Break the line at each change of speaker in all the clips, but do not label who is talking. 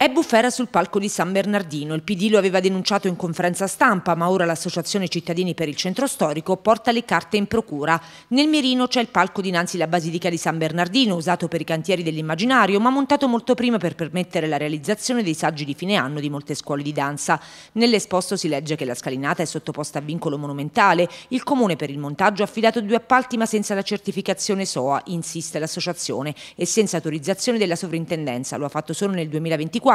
È bufera sul palco di San Bernardino. Il PD lo aveva denunciato in conferenza stampa, ma ora l'Associazione Cittadini per il Centro Storico porta le carte in procura. Nel mirino c'è il palco dinanzi alla Basilica di San Bernardino, usato per i cantieri dell'immaginario, ma montato molto prima per permettere la realizzazione dei saggi di fine anno di molte scuole di danza. Nell'esposto si legge che la scalinata è sottoposta a vincolo monumentale. Il comune per il montaggio ha affidato due appalti ma senza la certificazione SOA, insiste l'associazione, e senza autorizzazione della sovrintendenza. Lo ha fatto solo nel 2024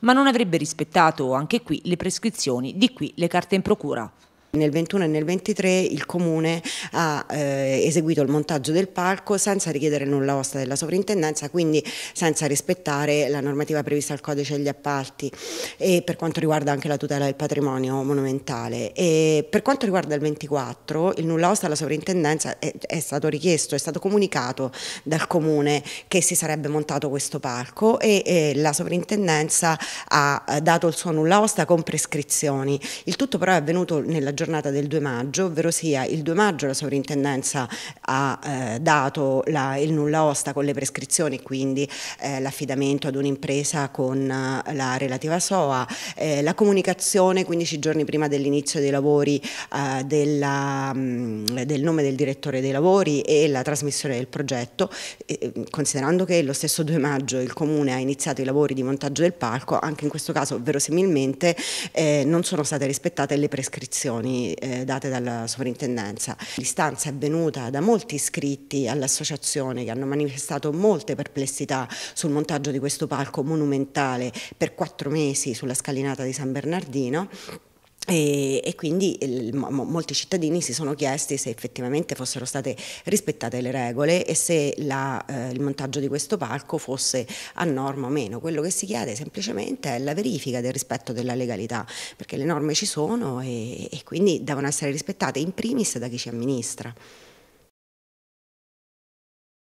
ma non avrebbe rispettato anche qui le prescrizioni, di qui le carte in procura
nel 21 e nel 23 il Comune ha eh, eseguito il montaggio del palco senza richiedere nulla osta della sovrintendenza, quindi senza rispettare la normativa prevista al codice degli appalti e per quanto riguarda anche la tutela del patrimonio monumentale. E per quanto riguarda il 24, il nulla osta alla sovrintendenza è, è stato richiesto, è stato comunicato dal Comune che si sarebbe montato questo palco e, e la sovrintendenza ha eh, dato il suo nulla osta con prescrizioni. Il tutto però è avvenuto nella giornata giornata del 2 maggio, ovvero sia il 2 maggio la sovrintendenza ha eh, dato la, il nulla osta con le prescrizioni, quindi eh, l'affidamento ad un'impresa con eh, la relativa SOA, eh, la comunicazione 15 giorni prima dell'inizio dei lavori eh, della, mh, mm, del nome del direttore dei lavori e la trasmissione del progetto, considerando che lo stesso 2 maggio il Comune ha iniziato i lavori di montaggio del palco, anche in questo caso verosimilmente non sono state rispettate le prescrizioni eh, date dalla sovrintendenza. L'istanza è venuta da molti iscritti all'associazione che hanno manifestato molte perplessità sul montaggio di questo palco monumentale per quattro mesi sulla scalinata di San Bernardino e, e, quindi il, mo, molti cittadini si sono chiesti se effettivamente fossero state rispettate le regole e se la, eh, il montaggio di questo palco fosse a norma o meno. Quello che si chiede semplicemente è la verifica del rispetto della legalità, perché le norme ci sono e, e quindi devono essere rispettate in primis da chi ci amministra.